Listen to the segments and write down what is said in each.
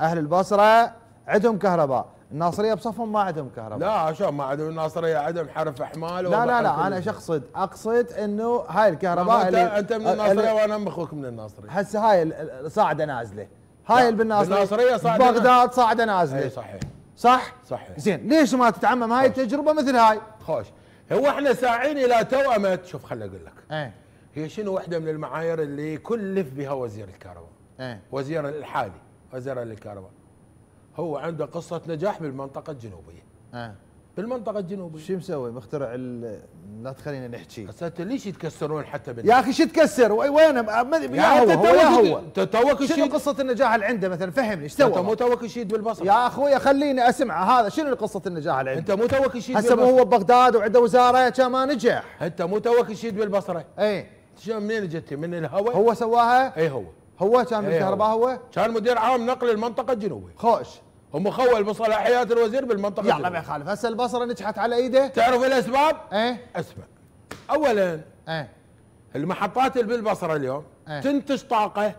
اهل البصره عندهم كهرباء الناصريه بصفهم ما عندهم كهرباء لا عشان ما عندهم الناصريه عندهم حرف احمال لا لا لا انا ايش اقصد؟ اقصد انه هاي الكهرباء اللي انت من الناصريه وانا اخوك من الناصريه هسه هاي صاعده نازله هاي اللي بالناصريه بالناصريه صاعده بغداد صاعده نازله اي صحيح صح؟ صحيح زين ليش ما تتعمم هاي التجربه مثل هاي؟ خوش هو احنا ساعين الى توأمة شوف خليني اقول لك ايه هي شنو واحده من المعايير اللي كلف بها وزير الكهرباء ايه وزير الحالي وزيرا للكهرباء هو عنده قصه نجاح بالمنطقه الجنوبيه آه. بالمنطقه الجنوبيه شو مسوي مخترع لا تخلينا نحكي هسه انت ليش يتكسرون حتى بالنجاح. يا اخي شو تكسر وين يا, هو هو هو انت توك شنو قصه النجاح اللي عنده مثلا فهمني ايش سوى انت مو توك يشيد بالبصره يا اخوي خليني اسمع هذا شنو قصه النجاح اللي عنده انت مو توك يشيد هسه مو هو ببغداد وعنده وزاره كان ما نجح انت مو توك يشيد بالبصره اي منين اجتي من الهواء هو سواها اي هو هو كان من الكهرباء إيه هو كان مدير عام نقل المنطقه الجنوبيه خوش هم خول بصلاحيات الوزير بالمنطقه يلا ما يخالف هسه البصره نجحت على ايده تعرف الاسباب؟ ايه اسمع اولا ايه المحطات اللي بالبصره اليوم ايه؟ تنتج طاقه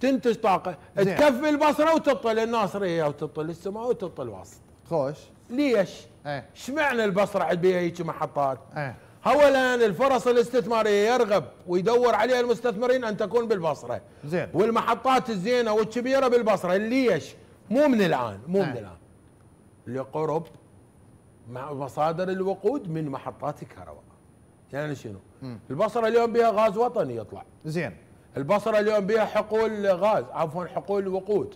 تنتج طاقه زين. تكفي البصره وتطل الناصريه وتطل السماء وتطل الوسط خوش ليش؟ ايه شمعنا البصره عند بيها هيك محطات؟ ايه اولا الفرص الاستثماريه يرغب ويدور عليها المستثمرين ان تكون بالبصره زين والمحطات الزينه والكبيره بالبصره ليش؟ مو من الان مو من نعم. الان لقرب مع مصادر الوقود من محطات الكهرباء يعني شنو؟ البصره اليوم بها غاز وطني يطلع زين البصره اليوم بها حقول غاز عفوا حقول وقود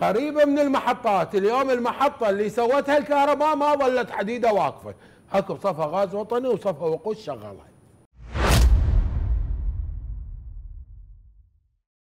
قريبه من المحطات اليوم المحطه اللي سوتها الكهرباء ما ظلت حديده واقفه اكو صفى غاز وطني وصفى وقود شغاله